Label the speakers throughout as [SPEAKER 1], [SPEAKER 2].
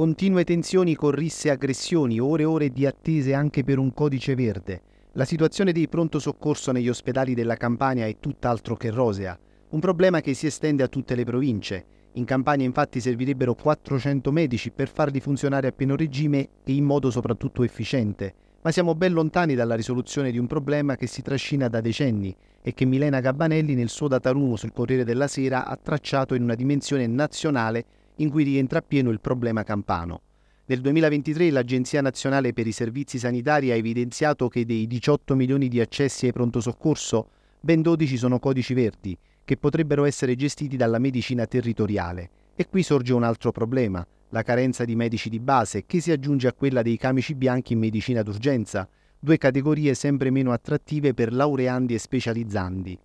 [SPEAKER 1] Continue tensioni con risse e aggressioni, ore e ore di attese anche per un codice verde. La situazione dei pronto soccorso negli ospedali della Campania è tutt'altro che rosea, un problema che si estende a tutte le province. In Campania infatti servirebbero 400 medici per farli funzionare a pieno regime e in modo soprattutto efficiente, ma siamo ben lontani dalla risoluzione di un problema che si trascina da decenni e che Milena Gabbanelli nel suo datarumo sul Corriere della Sera ha tracciato in una dimensione nazionale in cui rientra appieno il problema campano. Nel 2023 l'Agenzia Nazionale per i Servizi Sanitari ha evidenziato che dei 18 milioni di accessi ai pronto soccorso, ben 12 sono codici verdi, che potrebbero essere gestiti dalla medicina territoriale. E qui sorge un altro problema, la carenza di medici di base, che si aggiunge a quella dei camici bianchi in medicina d'urgenza, due categorie sempre meno attrattive per laureandi e specializzandi.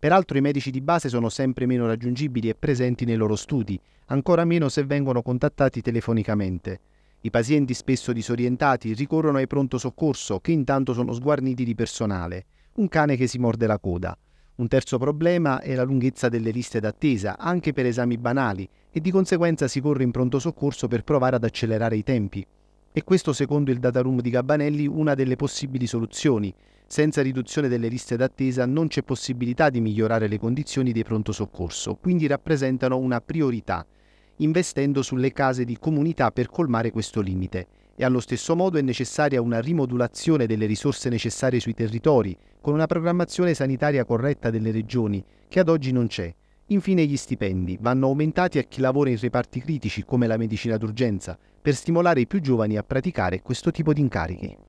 [SPEAKER 1] Peraltro i medici di base sono sempre meno raggiungibili e presenti nei loro studi, ancora meno se vengono contattati telefonicamente. I pazienti spesso disorientati ricorrono ai pronto soccorso, che intanto sono sguarniti di personale. Un cane che si morde la coda. Un terzo problema è la lunghezza delle liste d'attesa, anche per esami banali, e di conseguenza si corre in pronto soccorso per provare ad accelerare i tempi. E questo secondo il dataroom di Gabanelli, una delle possibili soluzioni. Senza riduzione delle liste d'attesa non c'è possibilità di migliorare le condizioni dei pronto soccorso, quindi rappresentano una priorità, investendo sulle case di comunità per colmare questo limite. E allo stesso modo è necessaria una rimodulazione delle risorse necessarie sui territori, con una programmazione sanitaria corretta delle regioni, che ad oggi non c'è. Infine gli stipendi vanno aumentati a chi lavora in reparti critici come la medicina d'urgenza per stimolare i più giovani a praticare questo tipo di incarichi.